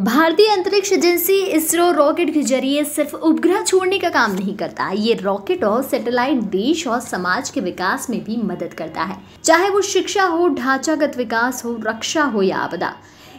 भारतीय अंतरिक्ष agency ISRO rocket के जरिए सिर्फ उपग्रह छोड़ने का काम नहीं करता ये रॉकेट और सैटेलाइट देश और समाज के विकास में भी मदद करता है चाहे वो शिक्षा हो ढांचागत विकास हो रक्षा हो या आपदा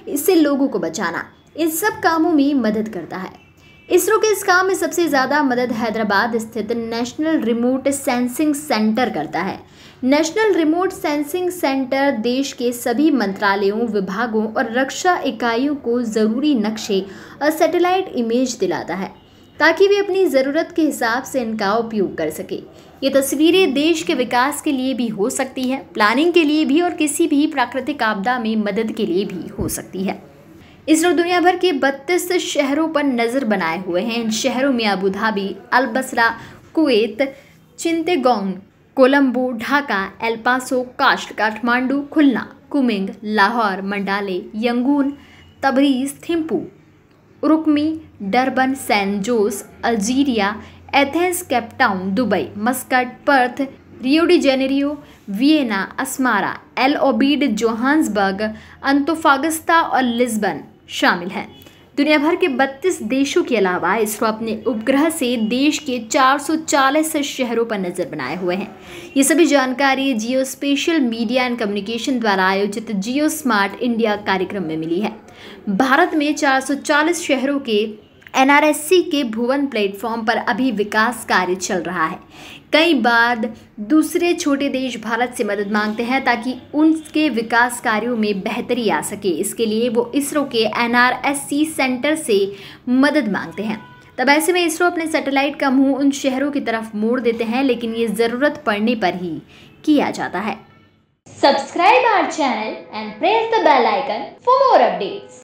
इससे लोगों को बचाना इन सब कामों में मदद करता है इसरो के इस काम में सबसे ज़्यादा मदद हैदराबाद स्थित नेशनल रिमोट सेंसिंग सेंटर करता है नेशनल रिमोट सेंसिंग सेंटर देश के सभी मंत्रालयों विभागों और रक्षा इकाइयों को ज़रूरी नक्शे और सैटेलाइट इमेज दिलाता है ताकि वे अपनी ज़रूरत के हिसाब से इनका उपयोग कर सके ये तस्वीरें देश के विकास के लिए भी हो सकती है प्लानिंग के लिए भी और किसी भी प्राकृतिक आपदा में मदद के लिए भी हो सकती है इसरो दुनिया भर के 32 शहरों पर नज़र बनाए हुए हैं इन शहरों में Abu Dhabi Al Basra Kuwait Chittagong Colombo Dhaka El Paso काश्ट Kathmandu Khulna Kunming Lahore Mandalay Yangon Tabriz Thimphu रुकमी Durban San Jose Algeria Athens Cape Town Dubai Muscat Perth Rio de Janeiro Vienna Asmara El Obeid Johannesburg Antofagasta और लिस्बन शामिल है दुनिया भर के 32 देशों के अलावा इसरो अपने उपग्रह से देश के 440 शहरों पर नज़र बनाए हुए हैं ये सभी जानकारी Geospatial Media and Communication द्वारा आयोजित जियो स्मार्ट इंडिया कार्यक्रम में मिली है भारत में 440 शहरों के एनआरएससी के भुवन प्लेटफॉर्म पर अभी विकास कार्य चल रहा है कई बार दूसरे छोटे देश भारत से मदद मांगते हैं ताकि उनके विकास कार्यों में बेहतरी आ सके इसके लिए वो इसरो के एनआरएससी सेंटर से मदद मांगते हैं तब ऐसे में इसरो अपने सैटेलाइट का मुंह उन शहरों की तरफ मोड़ देते हैं लेकिन ये ज़रूरत पड़ने पर ही किया जाता है subscribe our channel and press the bell icon for more updates.